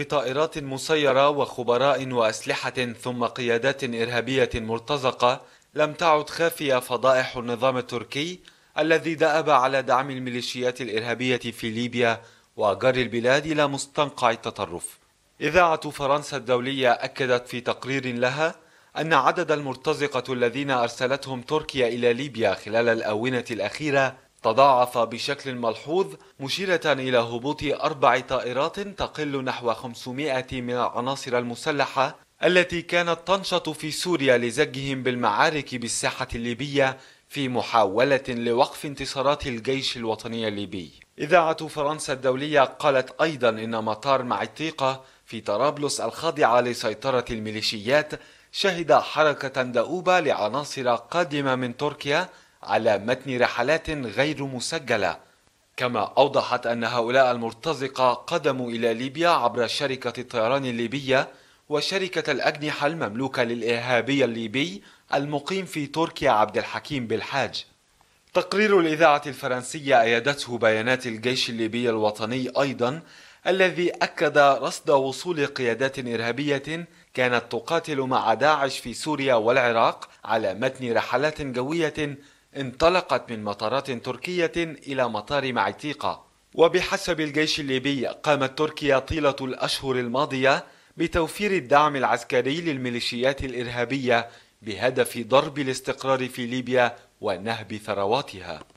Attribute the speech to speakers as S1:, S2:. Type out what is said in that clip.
S1: بطائرات مسيرة وخبراء وأسلحة ثم قيادات إرهابية مرتزقة لم تعد خافية فضائح النظام التركي الذي دأب على دعم الميليشيات الإرهابية في ليبيا وجر البلاد إلى مستنقع التطرف إذاعة فرنسا الدولية أكدت في تقرير لها أن عدد المرتزقة الذين أرسلتهم تركيا إلى ليبيا خلال الآونة الأخيرة تضاعف بشكل ملحوظ مشيرة إلى هبوط أربع طائرات تقل نحو 500 من العناصر المسلحة التي كانت تنشط في سوريا لزجهم بالمعارك بالساحة الليبية في محاولة لوقف انتصارات الجيش الوطني الليبي إذاعة فرنسا الدولية قالت أيضا إن مطار معتيقة في طرابلس الخاضعة لسيطرة الميليشيات شهد حركة دؤوبة لعناصر قادمة من تركيا على متن رحلات غير مسجلة كما أوضحت أن هؤلاء المرتزقة قدموا إلى ليبيا عبر شركة الطيران الليبية وشركة الأجنحة المملوكة للإرهابي الليبي المقيم في تركيا عبد الحكيم بالحاج تقرير الإذاعة الفرنسية أيدته بيانات الجيش الليبي الوطني أيضا الذي أكد رصد وصول قيادات إرهابية كانت تقاتل مع داعش في سوريا والعراق على متن رحلات جوية انطلقت من مطارات تركية إلى مطار معتيقة وبحسب الجيش الليبي قامت تركيا طيلة الأشهر الماضية بتوفير الدعم العسكري للميليشيات الإرهابية بهدف ضرب الاستقرار في ليبيا ونهب ثرواتها